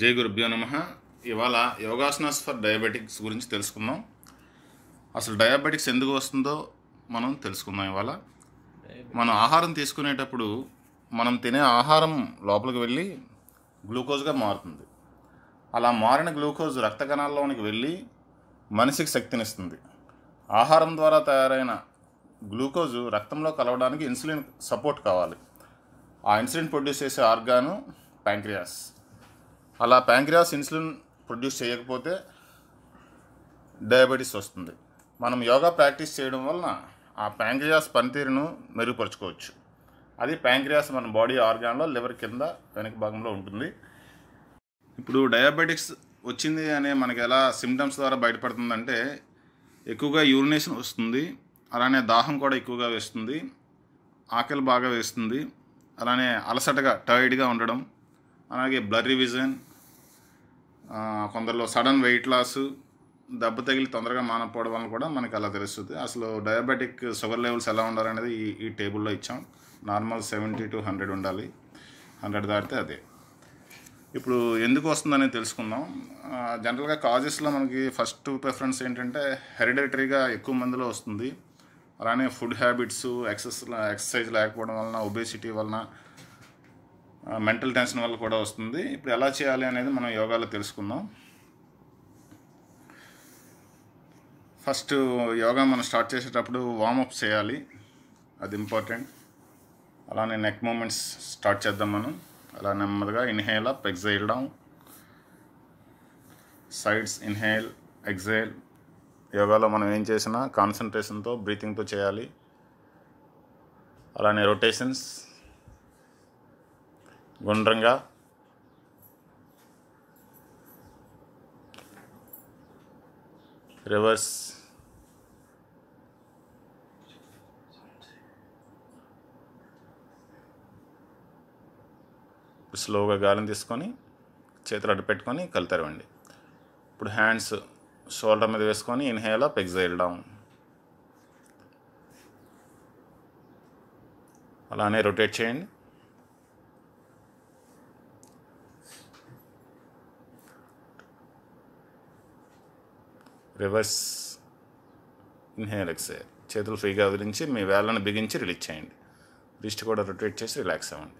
జై గురుభ్యో నమ ఇవాళ యోగాసనాస్ ఫర్ డయాబెటిక్స్ గురించి తెలుసుకుందాం అసలు డయాబెటిక్స్ ఎందుకు వస్తుందో మనం తెలుసుకుందాం ఇవాళ మనం ఆహారం తీసుకునేటప్పుడు మనం తినే ఆహారం లోపలికి వెళ్ళి గ్లూకోజ్గా మారుతుంది అలా మారిన గ్లూకోజ్ రక్త కణాల్లోనికి వెళ్ళి మనిషికి శక్తినిస్తుంది ఆహారం ద్వారా తయారైన గ్లూకోజు రక్తంలో కలవడానికి ఇన్సులిన్ సపోర్ట్ కావాలి ఆ ఇన్సులిన్ ప్రొడ్యూస్ చేసే ఆర్గాను ప్యాంక్రియాస్ అలా ప్యాంక్రియాస్ ఇన్సులిన్ ప్రొడ్యూస్ చేయకపోతే డయాబెటీస్ వస్తుంది మనం యోగా ప్రాక్టీస్ చేయడం వలన ఆ ప్యాంక్రియాస్ పనితీరును మెరుగుపరచుకోవచ్చు అది ప్యాంక్రియాస్ మన బాడీ ఆర్గాన్లో లివర్ కింద వెనక భాగంలో ఉంటుంది ఇప్పుడు డయాబెటిక్స్ వచ్చింది అనే మనకి ఎలా సిమ్టమ్స్ ద్వారా బయటపడుతుందంటే ఎక్కువగా యూరినేషన్ వస్తుంది అలానే దాహం కూడా ఎక్కువగా వేస్తుంది ఆకలి బాగా వేస్తుంది అలానే అలసటగా టైర్డ్గా ఉండడం అలాగే బ్లర్రీ విజన్ కొందరిలో సడన్ వెయిట్ లాస్ దెబ్బ తగిలి తొందరగా మానపోవడం వల్ల కూడా మనకి అలా తెలుస్తుంది అసలు డయాబెటిక్ షుగర్ లెవెల్స్ ఎలా ఉండాలనేది ఈ ఈ టేబుల్లో ఇచ్చాం నార్మల్ సెవెంటీ టు హండ్రెడ్ ఉండాలి హండ్రెడ్ దాటితే అదే ఇప్పుడు ఎందుకు వస్తుందనేది తెలుసుకుందాం జనరల్గా కాజెస్లో మనకి ఫస్ట్ ప్రిఫరెన్స్ ఏంటంటే హెరిడేటరీగా ఎక్కువ మందిలో వస్తుంది అలానే ఫుడ్ హ్యాబిట్స్ ఎక్సెస్ ఎక్సర్సైజ్ లేకపోవడం వలన ఒబేసిటీ వలన మెంటల్ టెన్షన్ వల్ల కూడా వస్తుంది ఇప్పుడు ఎలా చేయాలి అనేది మనం యోగాలో తెలుసుకుందాం ఫస్ట్ యోగా మనం స్టార్ట్ చేసేటప్పుడు వార్మప్ చేయాలి అది ఇంపార్టెంట్ అలానే నెక్ మూమెంట్స్ స్టార్ట్ చేద్దాం మనం అలా నెమ్మదిగా inhale up exhale down sides inhale exhale యోగాలో మనం ఏం చేసినా కాన్సన్ట్రేషన్తో బ్రీతింగ్తో చేయాలి అలానే రొటేషన్స్ గుండ్రంగా రివర్స్ స్లోగా గాలిని తీసుకొని చేతులు అడ్డు పెట్టుకొని కళ్ళు తెరవండి ఇప్పుడు హ్యాండ్స్ షోల్డర్ మీద వేసుకొని ఇన్హేల్ అప్ ఎగ్జైల్ డౌన్ అలానే రొటేట్ చేయండి రివర్స్ ఇన్హేల్ ఎక్సేల్ చేతులు ఫ్రీగా వదిలించి మీ వేళ్ళను బిగించి రిలీజ్ చేయండి రిస్ట్ కూడా రొటేట్ చేసి రిలాక్స్ అవ్వండి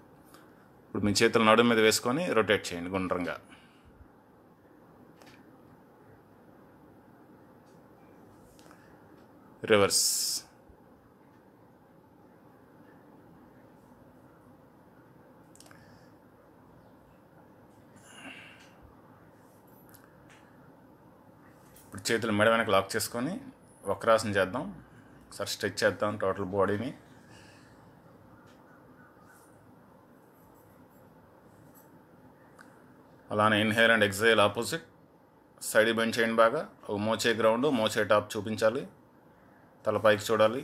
ఇప్పుడు మీ చేతులు నడుము మీద వేసుకొని రొటేట్ చేయండి గుండ్రంగా రివర్స్ చేతులు మెడ వెనక లాక్ చేసుకొని వక్రాసన చేద్దాం సార్ స్ట్రెచ్ చేద్దాం టోటల్ బాడీని అలానే inhale and exhale opposite side bend చేయండి బాగా ఒక మోచే గ్రౌండ్ మోచే టాప్ చూపించాలి తల పైకి చూడాలి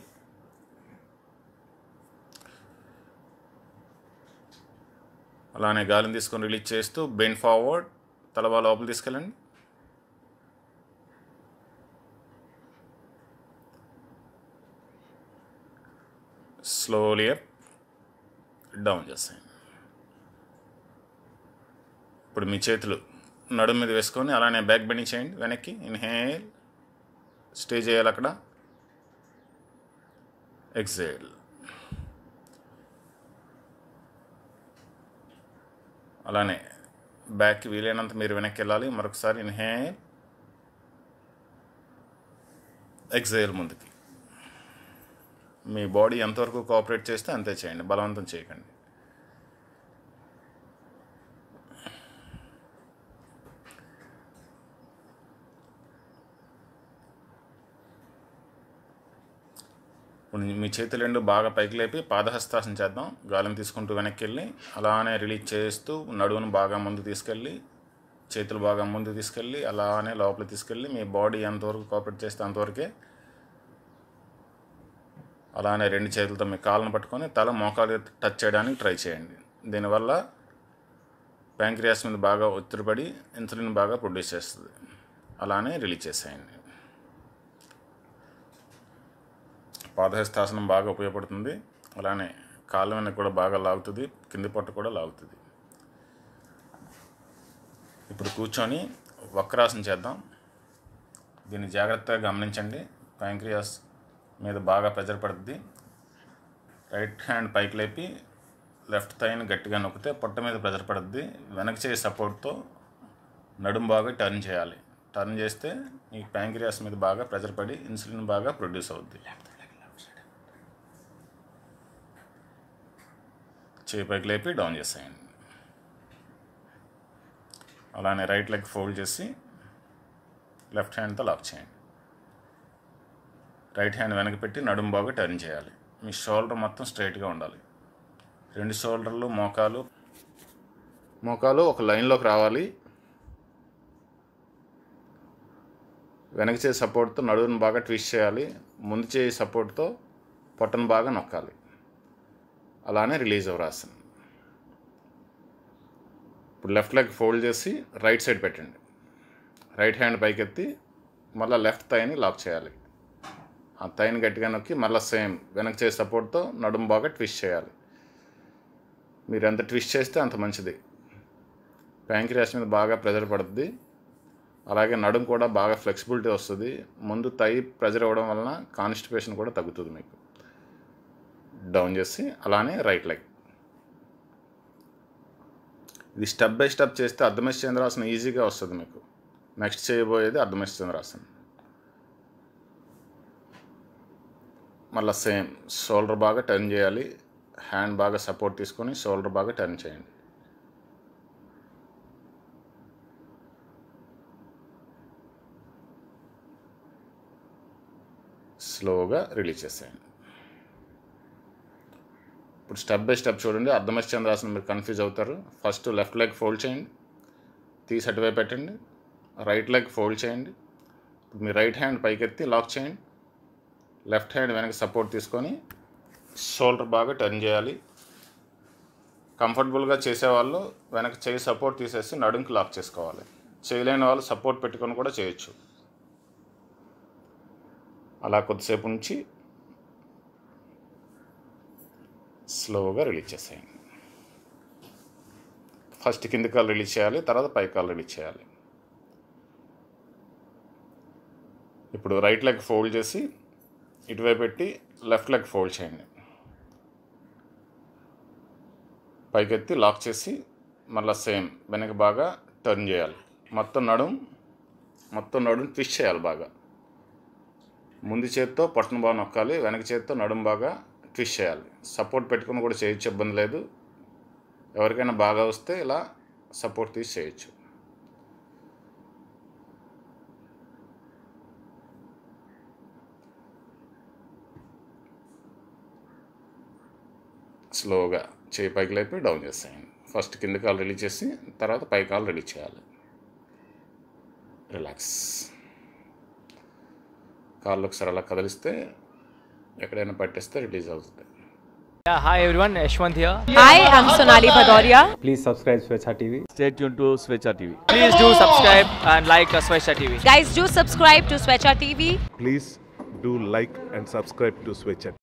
అలానే గాలిని తీసుకొని రిలీజ్ చేస్తూ బెండ్ ఫార్వర్డ్ తలబా లోపల తీసుకెళ్ళండి స్లోలీ అప్ డౌన్ చేసేయండి ఇప్పుడు మీ చేతులు నడుము మీద వేసుకొని అలానే బ్యాక్ బెండింగ్ చేయండి వెనక్కి ఇన్హేల్ స్టే చేయాలి అక్కడ ఎక్సేల్ అలానే బ్యాక్ వీలైనంత మీరు వెనక్కి వెళ్ళాలి మరొకసారి ఇన్హేల్ ఎక్సేల్ ముందుకి మీ బాడీ ఎంతవరకు కోఆపరేట్ చేస్తే అంతే చేయండి బలవంతం చేయకండి ఇప్పుడు మీ చేతులు రెండు బాగా పైకి లేపి పాదహస్తాసం చేద్దాం గాలిని తీసుకుంటూ వెనక్కి వెళ్ళి అలానే రిలీజ్ చేస్తూ నడువును బాగా ముందు తీసుకెళ్ళి చేతులు బాగా ముందు తీసుకెళ్ళి అలానే లోపల తీసుకెళ్ళి మీ బాడీ ఎంతవరకు కోఆపరేట్ చేస్తే అంతవరకే అలానే రెండు చేతులతో మీ కాళ్ళను పట్టుకొని తల మోకాలు టచ్ చేయడానికి ట్రై చేయండి దీనివల్ల ప్యాంక్రియాస్ మీద బాగా ఒత్తిడిపడి ఇన్సులిన్ బాగా ప్రొడ్యూస్ చేస్తుంది అలానే రిలీజ్ చేసేయండి పాదహస్తాసనం బాగా ఉపయోగపడుతుంది అలానే కాళ్ళ వెనక కూడా బాగా లాగుతుంది కింది పొట్ట కూడా లాగుతుంది ఇప్పుడు కూర్చొని వక్రాసనం చేద్దాం దీన్ని జాగ్రత్తగా గమనించండి ప్యాంక్రియాస్ మీద బాగా ప్రెజర్ పడుద్ది రైట్ హ్యాండ్ పైకి లేపి లెఫ్ట్ థైని గట్టిగా నొక్కితే పొట్ట మీద ప్రెజర్ పడుద్ది వెనక చేయి సపోర్ట్తో నడుము బాగా టర్న్ చేయాలి టర్న్ చేస్తే నీకు ప్యాంక్రియాస్ మీద బాగా ప్రెజర్ పడి ఇన్సులిన్ బాగా ప్రొడ్యూస్ అవుద్ది చేయి పైకి లేపి డౌన్ చేసేయండి అలానే రైట్ లెగ్ ఫోల్డ్ చేసి లెఫ్ట్ హ్యాండ్తో లాక్ చేయండి రైట్ హ్యాండ్ వెనక పెట్టి నడుము బాగా టర్న్ చేయాలి మీ షోల్డర్ మొత్తం స్ట్రైట్గా ఉండాలి రెండు షోల్డర్లు మోకాలు మోకాలు ఒక లైన్లోకి రావాలి వెనక చేయి సపోర్ట్తో నడువును బాగా ట్విస్ట్ చేయాలి ముందు చేయి సపోర్ట్తో పొట్టను బాగా నొక్కాలి అలానే రిలీజ్ అవ్వరాసన్ ఇప్పుడు లెఫ్ట్ లెగ్ ఫోల్డ్ చేసి రైట్ సైడ్ పెట్టండి రైట్ హ్యాండ్ పైకెత్తి మళ్ళీ లెఫ్ట్ తైని లాక్ చేయాలి ఆ తైన్ గట్టిగా నొక్కి మళ్ళీ సేమ్ వెనక్కి చేసి సపోర్ట్తో నడుము బాగా ట్విస్ట్ చేయాలి మీరు ఎంత ట్విస్ట్ చేస్తే అంత మంచిది ప్యాంక్రియాస్ మీద బాగా ప్రెజర్ పడుతుంది అలాగే నడుము కూడా బాగా ఫ్లెక్సిబిలిటీ వస్తుంది ముందు తై ప్రెజర్ అవ్వడం వలన కాన్స్టిపేషన్ కూడా తగ్గుతుంది మీకు డౌన్ చేసి అలానే రైట్ లెగ్ ఇది స్టెప్ బై స్టెప్ చేస్తే అర్ధమేష్ చంద్రాసనం ఈజీగా వస్తుంది మీకు నెక్స్ట్ చేయబోయేది అర్ధమేష్ చంద్రాసనం మళ్ళీ సేమ్ షోల్డర్ బాగా టర్న్ చేయాలి హ్యాండ్ బాగా సపోర్ట్ తీసుకొని షోల్డర్ బాగా టర్న్ చేయండి స్లోగా రిలీజ్ చేసేయండి ఇప్పుడు స్టెప్ బై స్టెప్ చూడండి అర్ధమశ్చంద్రాసనం మీరు కన్ఫ్యూజ్ అవుతారు ఫస్ట్ లెఫ్ట్ లెగ్ ఫోల్డ్ చేయండి తీసి అటువైపు పెట్టండి రైట్ లెగ్ ఫోల్డ్ చేయండి మీ రైట్ హ్యాండ్ పైకెత్తి లాక్ చేయండి లెఫ్ట్ హ్యాండ్ వెనక సపోర్ట్ తీసుకొని షోల్డర్ బాగా టర్న్ చేయాలి కంఫర్టబుల్గా చేసేవాళ్ళు వెనక చేయి సపోర్ట్ తీసేసి నడుంకి లాక్ చేసుకోవాలి చేయలేని వాళ్ళు సపోర్ట్ పెట్టుకొని కూడా చేయొచ్చు అలా కొద్దిసేపు ఉంచి స్లోగా రిలీజ్ చేసేయండి ఫస్ట్ కింది కాలు రిలీజ్ చేయాలి తర్వాత పై కాలు రిలీజ్ చేయాలి ఇప్పుడు రైట్ లెగ్ ఫోల్డ్ చేసి ఇటువైపు పెట్టి లెఫ్ట్ లెగ్ ఫోల్డ్ చేయండి పైకెత్తి లాక్ చేసి మళ్ళీ సేమ్ వెనక బాగా టర్న్ చేయాలి మొత్తం నడుం మొత్తం నడుం ట్విస్ట్ చేయాలి బాగా ముందు చేత్తో పట్టణ బాగా నొక్కాలి వెనక చేత్తో నడుం బాగా ట్విస్ట్ చేయాలి సపోర్ట్ పెట్టుకుని కూడా చేయొచ్చు ఇబ్బంది లేదు ఎవరికైనా బాగా వస్తే ఇలా సపోర్ట్ తీసి చేయొచ్చు స్లోగా చేయి పైకి లేపి డౌన్ చేసేయండి ఫస్ట్ కింద కాలు రిలీజ్ చేసి తర్వాత పై కాలు రిలీజ్ చేయాలి రిలాక్స్ కాళ్ళు ఒకసారి అలా కదిలిస్తే ఎక్కడైనా పట్టేస్తే రిలీజ్ అవుతుంది hi everyone Yashwant here hi I am Sonali Bhadauria please subscribe Swechha TV stay tune to Swechha TV please do subscribe and like Swechha TV guys do subscribe to Swechha TV please do like and subscribe to స్వేచ్ఛ